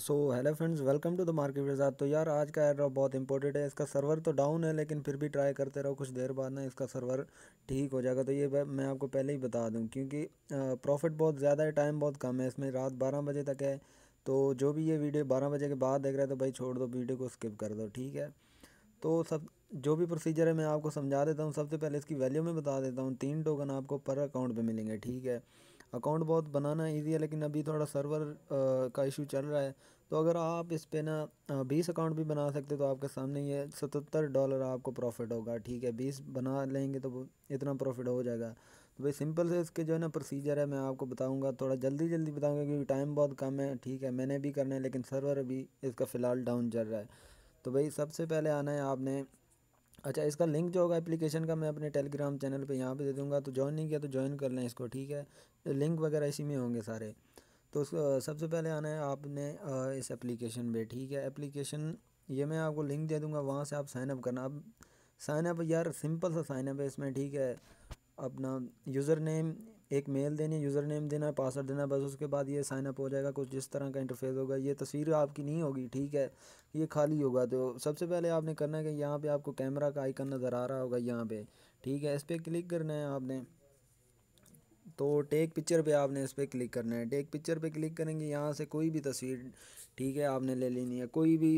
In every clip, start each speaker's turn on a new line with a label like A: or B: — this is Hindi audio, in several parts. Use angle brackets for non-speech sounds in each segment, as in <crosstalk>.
A: so hello friends welcome to the market के तो यार आज का एड्रॉप बहुत इंपॉर्टेंट है इसका सर्वर तो डाउन है लेकिन फिर भी ट्राई करते रहो कुछ देर बाद ना इसका सर्वर ठीक हो जाएगा तो ये मैं आपको पहले ही बता दूं क्योंकि प्रॉफिट बहुत ज़्यादा है टाइम बहुत कम है इसमें रात बारह बजे तक है तो जो भी ये वीडियो बारह बजे के बाद देख रहे हैं तो भाई छोड़ दो वीडियो को स्किप कर दो ठीक है तो सब जो भी प्रोसीजर है मैं आपको समझा देता हूँ सबसे पहले इसकी वैल्यू में बता देता हूँ तीन टोकन आपको पर अकाउंट पर मिलेंगे ठीक है अकाउंट बहुत बनाना ईजी है लेकिन अभी थोड़ा सर्वर आ, का इशू चल रहा है तो अगर आप इस पर ना बीस अकाउंट भी बना सकते तो आपके सामने ये सतहत्तर डॉलर आपको प्रॉफिट होगा ठीक है बीस बना लेंगे तो इतना प्रॉफिट हो जाएगा तो भाई सिंपल से इसके जो है ना प्रोसीजर है मैं आपको बताऊंगा थोड़ा जल्दी जल्दी बताऊंगा क्योंकि टाइम बहुत कम है ठीक है मैंने भी करना है लेकिन सर्वर अभी इसका फ़िलहाल डाउन चल रहा है तो भाई सबसे पहले आना है आपने अच्छा इसका लिंक जो होगा एप्लीकेशन का मैं अपने टेलीग्राम चैनल पे यहाँ पे दे दूँगा तो ज्वाइन नहीं किया तो ज्वाइन कर लें इसको ठीक है लिंक वगैरह इसी में होंगे सारे तो सबसे पहले आना है आपने इस एप्लीकेशन पे ठीक है एप्लीकेशन ये मैं आपको लिंक दे दूँगा वहाँ से आप साइनअप करना अब साइनअप यार सिंपल सा साइनअप है इसमें ठीक है अपना यूज़र नेम एक मेल देनी यूज़र नेम देना है पासवर्ड देना है बस उसके बाद ये साइनअप हो जाएगा कुछ जिस तरह का इंटरफेस होगा ये तस्वीर आपकी नहीं होगी ठीक है ये खाली होगा तो सबसे पहले आपने करना है कि यहाँ पे आपको कैमरा का आइकन नज़र आ रहा होगा यहाँ पे ठीक है इस पर क्लिक करना है आपने तो टेक पिक्चर पे आपने इस पर क्लिक करना है टेक पिक्चर पे क्लिक करेंगे यहाँ से कोई भी तस्वीर ठीक है आपने ले लेनी है कोई भी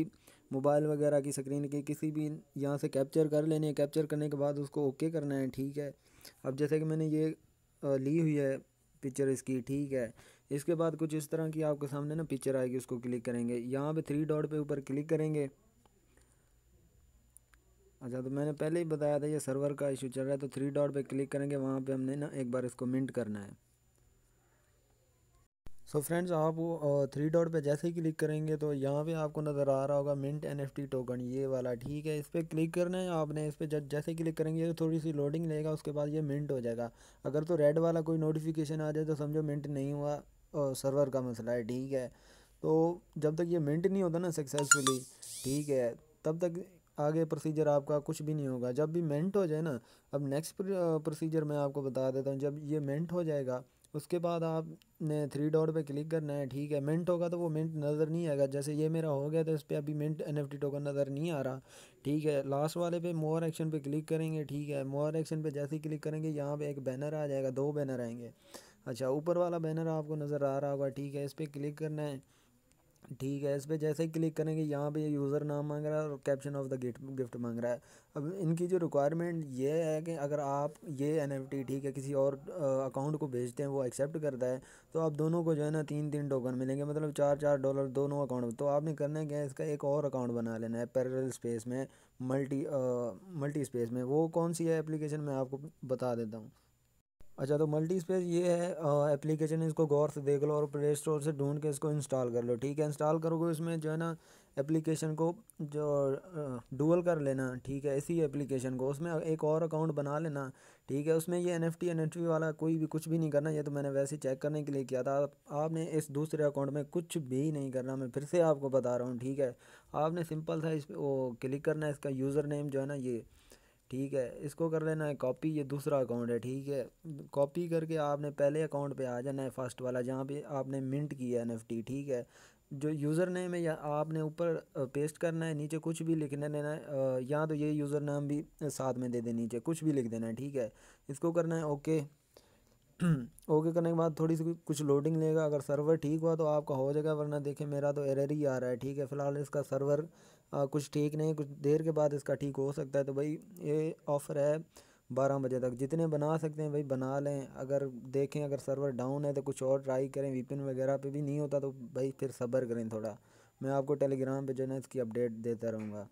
A: मोबाइल वगैरह की स्क्रीन की किसी भी यहाँ से कैप्चर कर लेनी है कैप्चर करने के बाद उसको ओके करना है ठीक है अब जैसे कि मैंने ये ली हुई है पिक्चर इसकी ठीक है इसके बाद कुछ इस तरह की आपके सामने ना पिक्चर आएगी उसको क्लिक करेंगे यहाँ पर थ्री डॉट पर ऊपर क्लिक करेंगे अच्छा तो मैंने पहले ही बताया था ये सर्वर का इशू चल रहा है तो थ्री डॉट पे क्लिक करेंगे वहाँ पे हमने ना एक बार इसको मिंट करना है सो so फ्रेंड्स आप वो थ्री डॉट पे जैसे ही क्लिक करेंगे तो यहाँ पे आपको नज़र आ रहा होगा मिंट एनएफटी टोकन ये वाला ठीक है इस पर क्लिक करना है आपने इस पर जैसे क्लिक करेंगे तो थोड़ी सी लोडिंग लेगा उसके बाद ये मिंट हो जाएगा अगर तो रेड वाला कोई नोटिफिकेशन आ जाए तो समझो मिंट नहीं हुआ सर्वर का मसला है ठीक है तो जब तक ये मिंट नहीं होता ना सक्सेसफुली ठीक है तब तक आगे प्रोसीजर आपका कुछ भी नहीं होगा जब भी मेंट हो जाए ना अब नेक्स्ट प्रोसीजर मैं आपको बता देता हूँ जब ये मेंट हो जाएगा उसके बाद आपने थ्री डॉट पे क्लिक करना है ठीक है मेंट होगा तो वो मेंट नज़र नहीं आएगा जैसे ये मेरा हो गया तो इस पर अभी मेंट एन एफ टोकन नज़र नहीं आ रहा ठीक है लास्ट वाले पे मोर एक्शन पे क्लिक करेंगे ठीक है मोर एक्शन पे जैसे ही क्लिक करेंगे यहाँ पे एक बैनर आ जाएगा दो बैनर आएंगे अच्छा ऊपर वाला बैनर आपको नज़र आ रहा होगा ठीक है इस पर क्लिक करना है ठीक है इस पर जैसे ही क्लिक करेंगे यहाँ पे यूज़र नाम मांग रहा है और caption of the gift gift मांग रहा है अब इनकी जो रिक्वायरमेंट ये है कि अगर आप ये एन ठीक है किसी और अकाउंट को भेजते हैं वो एक्सेप्ट करता है तो आप दोनों को जो है ना तीन तीन टोकन मिलेंगे मतलब चार चार डॉलर दोनों अकाउंट तो आपने करना क्या है इसका एक और अकाउंट बना लेना है पैरल स्पेस में मल्टी मल्टी स्पेस में वो कौन सी है एप्लीकेशन मैं आपको बता देता हूँ अच्छा तो मल्टी स्पेस ये है एप्लीकेशन इसको गौर से देख लो और प्ले स्टोर से ढूंढ के इसको इंस्टॉल कर लो ठीक है इंस्टॉल करोगे इसमें जो है ना एप्लीकेशन को जो डुअल कर लेना ठीक है इसी एप्लीकेशन को उसमें एक और अकाउंट बना लेना ठीक है उसमें ये N F T N F T वाला कोई भी कुछ भी नहीं करना ये तो मैंने वैसे चेक करने के लिए किया था आपने इस दूसरे अकाउंट में कुछ भी नहीं करना मैं फिर से आपको बता रहा हूँ ठीक है आपने सिंपल था इस वो क्लिक करना है इसका यूज़र नेम जो है ना ये ठीक है इसको कर लेना है कॉपी ये दूसरा अकाउंट है ठीक है कॉपी करके आपने पहले अकाउंट पे आ जाना है फर्स्ट वाला जहाँ पे आपने मिंट किया एन ठीक है जो यूज़र नेम है या आपने ऊपर पेस्ट करना है नीचे कुछ भी लिखने देना है या तो ये यूज़र नेम भी साथ में दे दे नीचे कुछ भी लिख देना है ठीक है इसको करना है ओके ओके <clears throat> करने के बाद थोड़ी सी कुछ लोडिंग लेगा अगर सर्वर ठीक हुआ तो आपका हो जाएगा वरना देखें मेरा तो एरर ही आ रहा है ठीक है फिलहाल इसका सर्वर आ, कुछ ठीक नहीं कुछ देर के बाद इसका ठीक हो सकता है तो भाई ये ऑफ़र है बारह बजे तक जितने बना सकते हैं भाई बना लें अगर देखें अगर सर्वर डाउन है तो कुछ और ट्राई करें वी वगैरह पे भी नहीं होता तो भाई फिर सब्र करें थोड़ा मैं आपको टेलीग्राम पे जो है ना इसकी अपडेट देता रहूँगा